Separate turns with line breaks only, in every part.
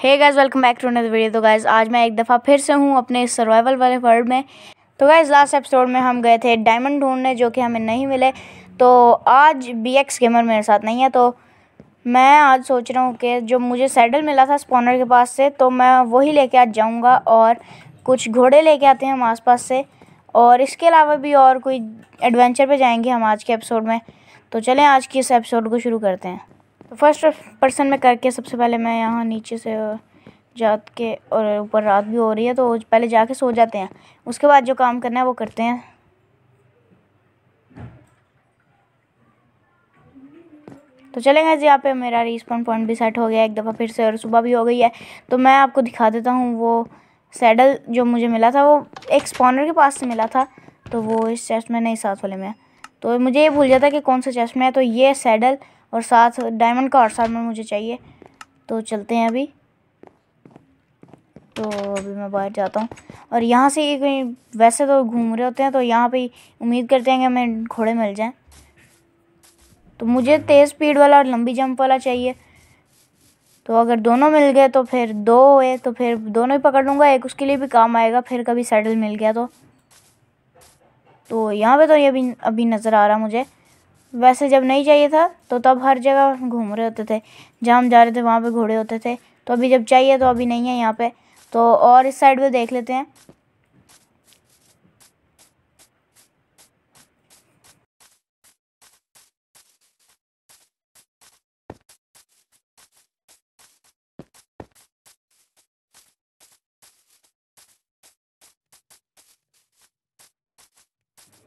hey guys welcome back to another video तो guys आज मैं एक दफ़ा फिर से हूँ अपने सर्वाइवल वाले वर्ल्ड में तो गाइज़ लास्ट एपिसोड में हम गए थे डायमंड ढूंढने जो कि हमें नहीं मिले तो आज बी एक्स गेमर मेरे साथ नहीं है तो मैं आज सोच रहा हूँ कि जो मुझे सैडल मिला था स्पॉनर के पास से तो मैं वही लेके आज जाऊँगा और कुछ घोड़े लेके आते हैं हम आसपास से और इसके अलावा भी और कोई एडवेंचर पे जाएंगे हम आज के एपिसोड में तो चलें आज की इस एपिसोड को शुरू करते हैं तो फर्स्ट पर्सन में करके सबसे पहले मैं यहाँ नीचे से जात के और ऊपर रात भी हो रही है तो पहले जाके सो जाते हैं उसके बाद जो काम करना है वो करते हैं तो चलेंगे जी यहाँ पे मेरा रिस्पॉन्ड पॉइंट भी सेट हो गया एक दफ़ा फिर से और सुबह भी हो गई है तो मैं आपको दिखा देता हूँ वो सैडल जो मुझे मिला था वो एक स्पॉनर के पास से मिला था तो वो इस चेस्ट में नहीं साथ वाले में तो मुझे ये भूल जाता कि कौन सा चेस्ट में है तो ये सैडल और साथ डायमंड का साथ में मुझे चाहिए तो चलते हैं अभी तो अभी मैं बाहर जाता हूँ और यहाँ से एक वैसे तो घूम रहे होते हैं तो यहाँ पे उम्मीद करते हैं कि हमें घोड़े मिल जाएं तो मुझे तेज़ स्पीड वाला और लंबी जंप वाला चाहिए तो अगर दोनों मिल गए तो फिर दो हुए तो फिर दोनों ही पकड़ लूँगा एक उसके लिए भी काम आएगा फिर कभी सैडल मिल गया तो तो यहाँ पे तो ये अभी अभी नज़र आ रहा मुझे वैसे जब नहीं चाहिए था तो तब हर जगह घूम रहे होते थे जहाँ हम जा रहे थे वहाँ पे घोड़े होते थे तो अभी जब चाहिए तो अभी नहीं है यहाँ पे तो और इस साइड पे देख लेते हैं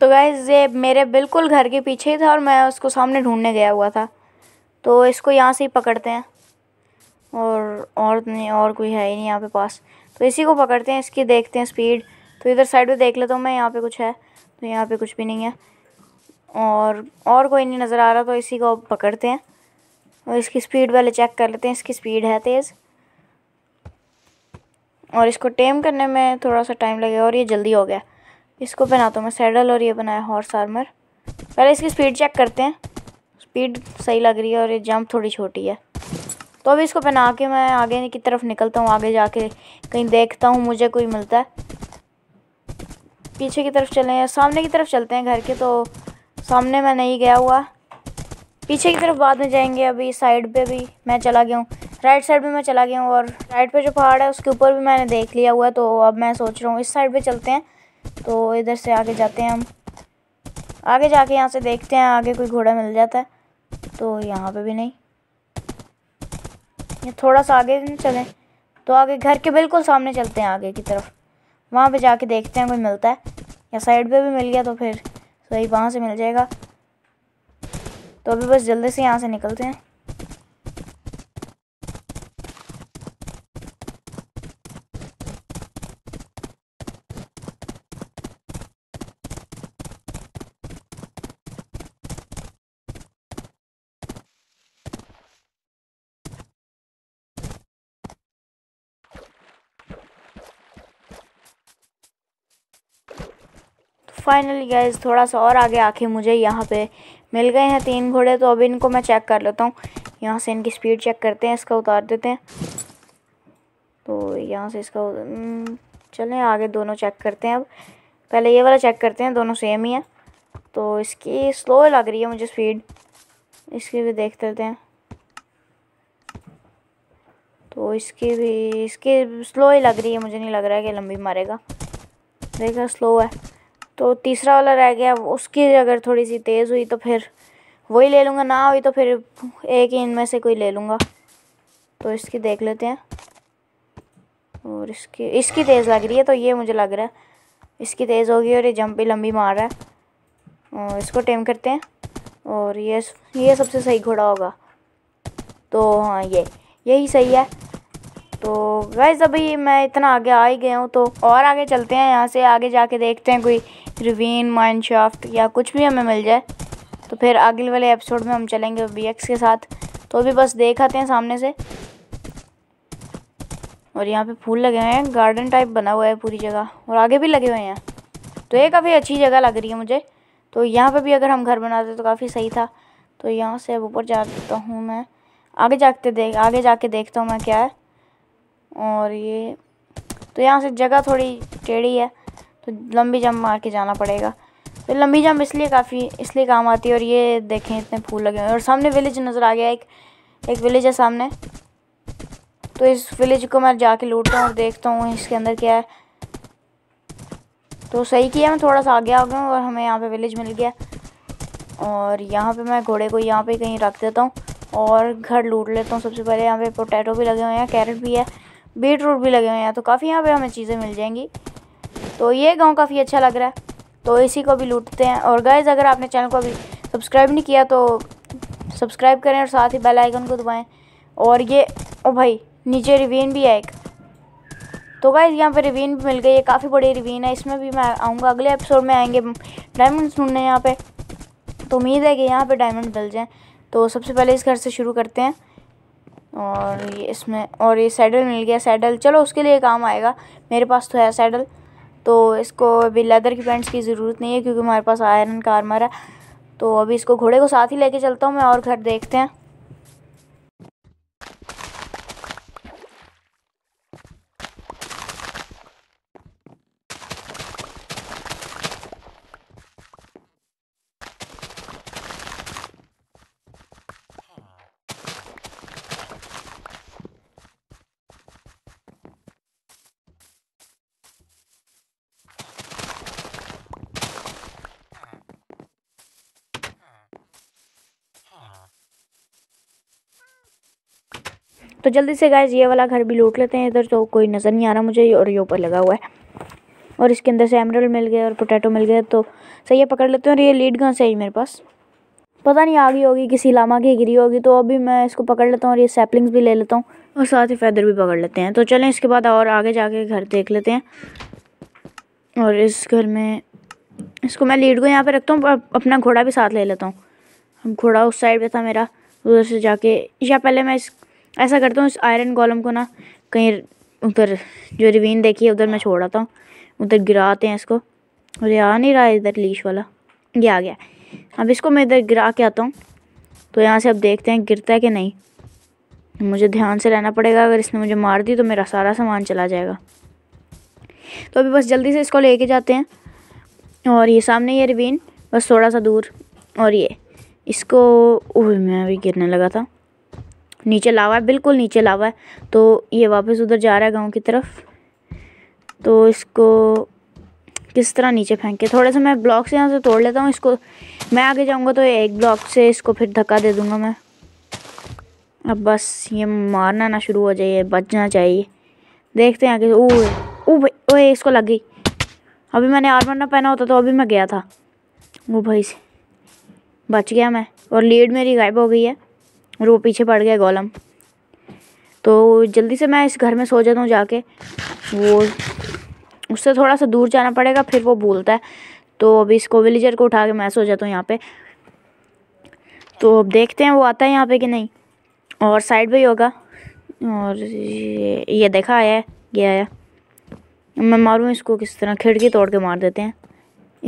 तो गाइज़ ये मेरे बिल्कुल घर के पीछे ही था और मैं उसको सामने ढूंढने गया हुआ था तो इसको यहाँ से ही पकड़ते हैं और और नहीं और कोई है ही नहीं यहाँ पे पास तो इसी को पकड़ते हैं इसकी देखते हैं स्पीड तो इधर साइड में देख लेता हूँ मैं यहाँ पे कुछ है तो यहाँ पे कुछ भी नहीं है और और कोई नहीं नज़र आ रहा तो इसी को पकड़ते हैं और इसकी स्पीड पहले चेक कर लेते हैं इसकी स्पीड है तेज़ और इसको टेम करने में थोड़ा सा टाइम लगेगा और ये जल्दी हो गया इसको पहनाता हूँ मैं सैडल और ये बनाया हॉर्स आर्मर पहले इसकी स्पीड चेक करते हैं स्पीड सही लग रही है और ये जंप थोड़ी छोटी है तो अभी इसको पहना के मैं आगे की तरफ निकलता हूँ आगे जाके कहीं देखता हूँ मुझे कोई मिलता है पीछे की तरफ चले सामने की तरफ चलते हैं घर के तो सामने मैं नहीं गया हुआ पीछे की तरफ बाद में जाएंगे अभी साइड पे भी मैं चला गया हूँ राइट साइड भी मैं चला गया हूँ और राइट पे जो पहाड़ है उसके ऊपर भी मैंने देख लिया हुआ है तो अब मैं सोच रहा हूँ इस साइड पे चलते हैं तो इधर से आगे जाते हैं हम आगे जाके यहाँ से देखते हैं आगे कोई घोड़ा मिल जाता है तो यहाँ पे भी नहीं ये थोड़ा सा आगे चलें तो आगे घर के बिल्कुल सामने चलते हैं आगे की तरफ वहाँ पे जाके देखते हैं कोई मिलता है या साइड पे भी मिल गया तो फिर सही वहाँ से मिल जाएगा तो अभी बस जल्दी से यहाँ से निकलते हैं फाइनली गए थोड़ा सा और आगे आके मुझे यहाँ पे मिल गए हैं तीन घोड़े तो अब इनको मैं चेक कर लेता हूँ यहाँ से इनकी स्पीड चेक करते हैं इसका उतार देते हैं तो यहाँ से इसका हम्म, चलें आगे दोनों चेक करते हैं अब पहले ये वाला चेक करते हैं दोनों सेम ही है तो इसकी स्लो लग रही है मुझे स्पीड इसकी भी देख लेते हैं तो इसकी भी इसकी स्लो ही लग रही है मुझे नहीं लग रहा है कि लंबी मारेगा देखा स्लो है तो तीसरा वाला रह गया उसकी अगर थोड़ी सी तेज़ हुई तो फिर वही ले लूँगा ना हुई तो फिर एक ही इनमें से कोई ले लूँगा तो इसकी देख लेते हैं और इसकी इसकी तेज़ लग रही है तो ये मुझे लग रहा है इसकी तेज़ होगी और ये जंप भी लंबी मार रहा है और इसको टेम करते हैं और ये ये सबसे सही घोड़ा होगा तो हाँ ये यही सही है तो वैसे अभी मैं इतना आगे आ ही गया हूँ तो और आगे चलते हैं यहाँ से आगे जाके देखते हैं कोई रिवीन माइंड शाफ्ट या कुछ भी हमें मिल जाए तो फिर अगले वाले एपिसोड में हम चलेंगे बी एक्स के साथ तो अभी बस देख आते हैं सामने से और यहाँ पे फूल लगे हुए हैं गार्डन टाइप बना हुआ है पूरी जगह और आगे भी लगे हुए हैं तो ये काफ़ी अच्छी जगह लग रही है मुझे तो यहाँ पे भी अगर हम घर बनाते तो काफ़ी सही था तो यहाँ से अब ऊपर जाता हूँ मैं आगे जाते देख आगे जाके देखता हूँ मैं क्या है और ये तो यहाँ से जगह थोड़ी टेढ़ी है तो लंबी जंप मार के जाना पड़ेगा तो लंबी जंप इसलिए काफ़ी इसलिए काम आती है और ये देखें इतने फूल लगे हुए हैं और सामने विलेज नज़र आ गया एक एक विलेज है सामने तो इस विलेज को मैं जाके लूटता हूँ और देखता हूँ इसके अंदर क्या है तो सही किया मैं थोड़ा सा आगे आ गया और हमें यहाँ पे विलेज मिल गया और यहाँ पे मैं घोड़े को यहाँ पे कहीं रख देता हूँ और घर लूट लेता हूँ सबसे पहले यहाँ पे पोटैटो भी लगे हुए हैं कैरेट भी है बीट रूट भी लगे हुए हैं तो काफ़ी यहाँ पे हमें चीज़ें मिल जाएंगी तो ये गांव काफ़ी अच्छा लग रहा है तो इसी को भी लूटते हैं और गाइज अगर आपने चैनल को अभी सब्सक्राइब नहीं किया तो सब्सक्राइब करें और साथ ही बेल आइकन को दबाएं और ये ओ भाई नीचे रिवीन भी है एक तो गाइज यहाँ पे रिवीन भी मिल गई है काफ़ी बड़ी रिवीन है इसमें भी मैं आऊँगा अगले एपिसोड में आएँगे डायमंड ढूंढने यहाँ पर तो उम्मीद है कि यहाँ पर डायमंड मिल जाएँ तो सबसे पहले इस घर से शुरू करते हैं और ये इसमें और ये सैडल मिल गया सैडल चलो उसके लिए काम आएगा मेरे पास तो है सैडल तो इसको अभी लेदर की पैंट्स की ज़रूरत नहीं है क्योंकि हमारे पास आयरन का आर्मर है तो अभी इसको घोड़े को साथ ही लेके चलता हूँ मैं और घर देखते हैं तो जल्दी से गाइज ये वाला घर भी लूट लेते हैं इधर तो कोई नज़र नहीं आ रहा मुझे और ये ऊपर लगा हुआ है और इसके अंदर से एमरल मिल गया और पोटैटो मिल गया तो सही है पकड़ लेते हैं और ये लीड गन सही मेरे पास पता नहीं आ गई होगी किसी लामा की गिरी होगी तो अभी मैं इसको पकड़ लेता हूँ और ये सैपलिंग्स भी ले लेता हूँ और साथ ही फैदर भी पकड़ लेते हैं तो चलें इसके बाद और आगे जाके घर देख लेते हैं और इस घर में इसको मैं लीड को यहाँ पे रखता हूँ अपना घोड़ा भी साथ ले लेता हूँ घोड़ा उस साइड पर था मेरा उधर से जाके या पहले मैं इस ऐसा करता हूँ इस आयरन कॉलम को ना कहीं उधर जो रिवीन देखी है उधर मैं छोड़ आता हूँ उधर गिराते हैं इसको और आ नहीं रहा है इधर लीश वाला ये आ गया अब इसको मैं इधर गिरा के आता हूँ तो यहाँ से अब देखते हैं गिरता है कि नहीं मुझे ध्यान से रहना पड़ेगा अगर इसने मुझे मार दी तो मेरा सारा सामान चला जाएगा तो अभी बस जल्दी से इसको लेके जाते हैं और ये सामने ये रिवीन बस थोड़ा सा दूर और ये इसको ओह मैं अभी गिरने लगा था नीचे लावा है बिल्कुल नीचे लावा है तो ये वापस उधर जा रहा है गांव की तरफ तो इसको किस तरह नीचे फेंक के थोड़े से मैं ब्लॉक से यहाँ से तोड़ लेता हूँ इसको मैं आगे जाऊँगा तो एक ब्लॉक से इसको फिर धक्का दे दूँगा मैं अब बस ये मारना ना शुरू हो जाए बचना चाहिए देखते हैं आगे ओ ओ इसको लग गई अभी मैंने आर्मर ना पहना होता तो अभी मैं गया था वो भाई से बच गया मैं और लीड मेरी गायब हो गई है और वो पीछे पड़ गया गोलम तो जल्दी से मैं इस घर में सो जाता हूँ जाके वो उससे थोड़ा सा दूर जाना पड़ेगा फिर वो भूलता है तो अभी इसको विलेजर को उठा के मैं सो जाता हूँ यहाँ पे तो अब देखते हैं वो आता है यहाँ पे कि नहीं और साइड भी होगा और ये, ये देखा आया है ये आया मैं मारूँ इसको किस तरह खिड़की तोड़ के मार देते हैं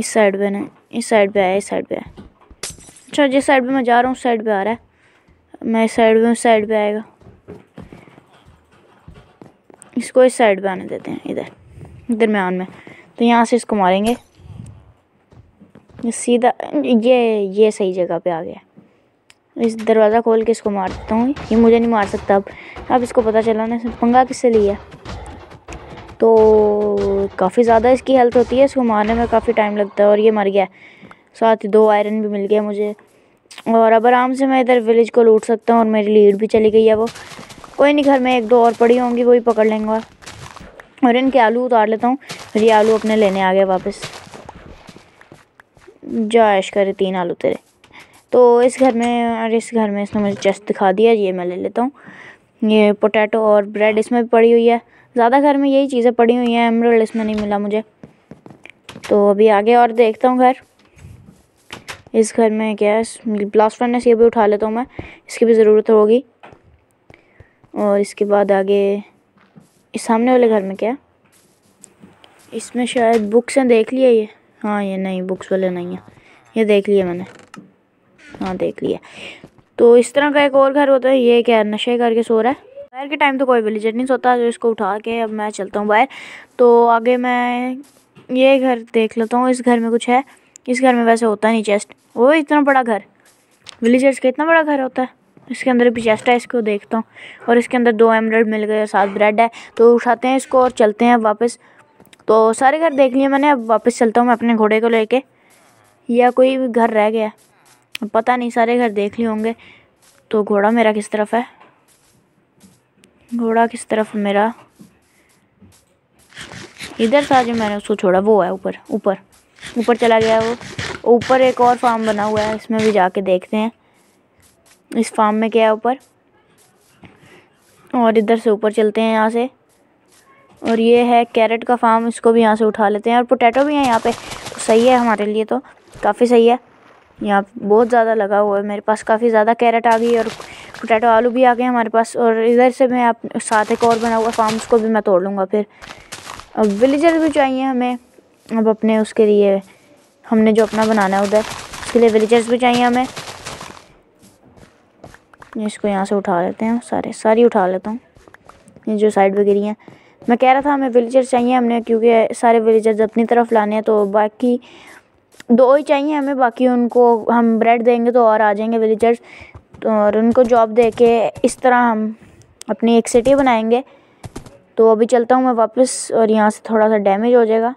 इस साइड पर ना इस साइड पर आया इस साइड पर आया अच्छा जिस साइड पर मैं जा रहा हूँ उस साइड पर आ रहा है मैं साइड में साइड पे आएगा इसको इस साइड पे आने देते हैं इधर दरमियान में तो यहाँ से इसको मारेंगे सीधा ये ये सही जगह पे आ गया इस दरवाज़ा खोल के इसको मार देता हूँ ये मुझे नहीं मार सकता अब अब इसको पता चला ना पंगा किससे लिया तो काफ़ी ज़्यादा इसकी हेल्थ होती है इसको मारने में काफ़ी टाइम लगता है और ये मर गया साथ ही दो आयरन भी मिल गया मुझे और अब आराम से मैं इधर विलेज को लूट सकता हूँ और मेरी लीड भी चली गई है वो कोई नहीं घर में एक दो और पड़ी होंगी वही पकड़ लेंगे और इनके आलू उतार लेता हूँ फिर ये आलू अपने लेने आ गया वापस जायश करे तीन आलू तेरे तो इस घर में और इस घर में इसने मुझे चेस्ट दिखा दिया ये मैं ले लेता हूँ ये पोटैटो और ब्रेड इसमें भी पड़ी हुई है ज़्यादा घर में यही चीज़ें पड़ी हुई हैं एमरल इसमें नहीं मिला मुझे तो अभी आगे और देखता हूँ घर इस घर में क्या है ब्लास्ट फर्नेस ये भी उठा लेता हूँ मैं इसकी भी ज़रूरत होगी और इसके बाद आगे इस सामने वाले घर में क्या इसमें शायद बुक्स हैं देख लिया ये हाँ ये नहीं बुक्स वाले नहीं हैं ये देख लिए मैंने हाँ देख लिया तो इस तरह का एक और घर होता है ये क्या नशे करके सो रहा है बाहर के टाइम तो कोई विलेजर नहीं सोता जो इसको उठा के अब मैं चलता हूँ बाहर तो आगे मैं ये घर देख लेता हूँ इस घर में कुछ है इस घर में वैसे होता नहीं चेस्ट वो इतना बड़ा घर विलेजर्स का इतना बड़ा घर होता है इसके अंदर भी चेस्ट है इसको देखता हूँ और इसके अंदर दो एमरल्ड मिल गए और सात ब्रेड है तो उठाते हैं इसको और चलते हैं वापस तो सारे घर देख लिए मैंने अब वापस चलता हूँ मैं अपने घोड़े को लेके या कोई भी घर रह गया पता नहीं सारे घर देख लिए होंगे तो घोड़ा मेरा किस तरफ है घोड़ा किस तरफ मेरा इधर था जो मैंने उसको छोड़ा वो है ऊपर ऊपर ऊपर चला गया वो ऊपर एक और फार्म बना हुआ है इसमें भी जाके देखते हैं इस फार्म में क्या है ऊपर और इधर से ऊपर चलते हैं यहाँ से और ये है कैरेट का फार्म इसको भी यहाँ से उठा लेते हैं और पोटैटो भी है यहाँ पे सही है हमारे लिए तो काफ़ी सही है यहाँ बहुत ज़्यादा लगा हुआ है मेरे पास काफ़ी ज़्यादा कैरेट आ गई और पोटैटो आलू भी आ गए हमारे पास और इधर से मैं आप साथ एक और बना हुआ फार्म उसको भी मैं तोड़ लूँगा फिर अब विलेजर भी चाहिए हमें अब अपने उसके लिए हमने जो अपना बनाना है उधर उसके लिए विलेजर्स भी चाहिए हमें इसको यहाँ से उठा लेते हैं सारे सारी उठा लेता हूँ ये जो साइड वगैरह हैं मैं कह रहा था हमें विलेजर्स चाहिए हमने क्योंकि सारे विलेजर्स अपनी तरफ लाने हैं तो बाकी दो ही चाहिए हमें बाकी उनको हम ब्रेड देंगे तो और आ जाएंगे विलेजर्स और उनको जॉब दे के इस तरह हम अपनी एक सिटी बनाएंगे तो अभी चलता हूँ मैं वापस और यहाँ से थोड़ा सा डैमेज हो जाएगा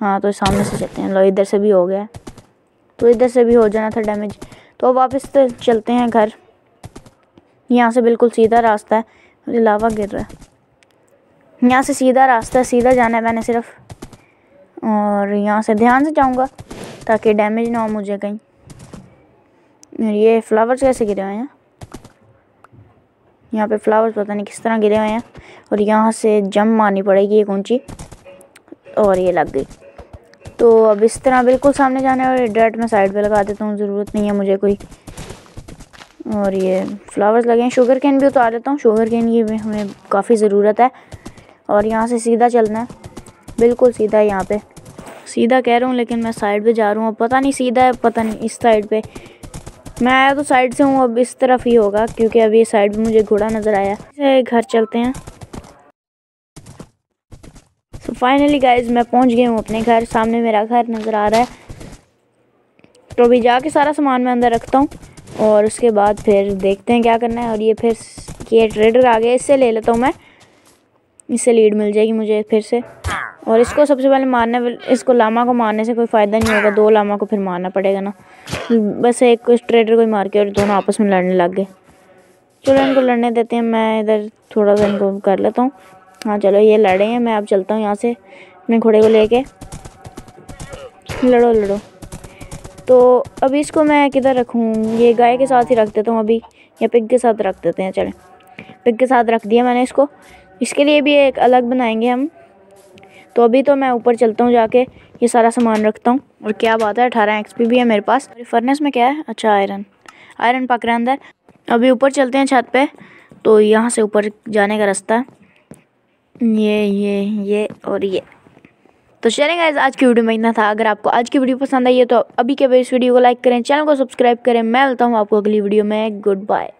हाँ तो सामने से चलते हैं लो इधर से भी हो गया तो इधर से भी हो जाना था डैमेज तो वापस तो चलते हैं घर यहाँ से बिल्कुल सीधा रास्ता है लावा गिर रहा है यहाँ से सीधा रास्ता है सीधा जाना है मैंने सिर्फ और यहाँ से ध्यान से जाऊँगा ताकि डैमेज ना हो मुझे कहीं ये फ्लावर्स कैसे गिरे हुए हैं यहाँ पे फ्लावर्स पता नहीं किस तरह गिरे हुए हैं और यहाँ से जम मारनी पड़ेगी एक ऊंची और ये लग गई तो अब इस तरह बिल्कुल सामने जाने और डायरेक्ट मैं साइड पे लगा देता हूँ ज़रूरत नहीं है मुझे कोई और ये फ्लावर्स लगे हैं शुगर कैन भी उतार लेता हूँ शुगर कैन की भी हमें काफ़ी ज़रूरत है और यहाँ से सीधा चलना है बिल्कुल सीधा यहाँ पे सीधा कह रहा हूँ लेकिन मैं साइड पे जा रहा हूँ पता नहीं सीधा है पता नहीं इस साइड पे मैं आया तो साइड से हूँ अब इस तरफ ही होगा क्योंकि अभी ये साइड पर मुझे घोड़ा नज़र आया घर चलते हैं फाइनली गाइज मैं पहुंच गया हूँ अपने घर सामने मेरा घर नज़र आ रहा है तो अभी जाके सारा सामान मैं अंदर रखता हूँ और उसके बाद फिर देखते हैं क्या करना है और ये फिर ये ट्रेडर आ गया इससे ले लेता हूँ मैं इससे लीड मिल जाएगी मुझे फिर से और इसको सबसे पहले मारने इसको लामा को मारने से कोई फ़ायदा नहीं होगा दो लामा को फिर मारना पड़ेगा ना बस एक को ट्रेडर को ही मार के और दोनों आपस में लड़ने लग गए चलो इनको लड़ने देते हैं मैं इधर थोड़ा सा इनको कर लेता हूँ हाँ चलो ये लड़े हैं मैं अब चलता हूँ यहाँ से अपने घोड़े को लेके लड़ो लड़ो तो अभी इसको मैं किधर रखूँ ये गाय के साथ ही रख देता हूँ अभी या पिग के साथ रख देते हैं चले पिग के साथ रख दिया मैंने इसको इसके लिए भी एक अलग बनाएंगे हम तो अभी तो मैं ऊपर चलता हूँ जाके ये सारा सामान रखता हूँ और क्या बात है अठारह एक्स भी है मेरे पास फर्नेस में क्या है अच्छा आयरन आयरन पकड़ा अंदर अभी ऊपर चलते हैं छत पे तो यहाँ से ऊपर जाने का रास्ता है ये ये ये और ये तो चलेंगे गाइज आज की वीडियो में इतना था अगर आपको आज की वीडियो पसंद आई है तो अभी के इस वीडियो को लाइक करें चैनल को सब्सक्राइब करें मैं मिलता हूँ आपको अगली वीडियो में गुड बाय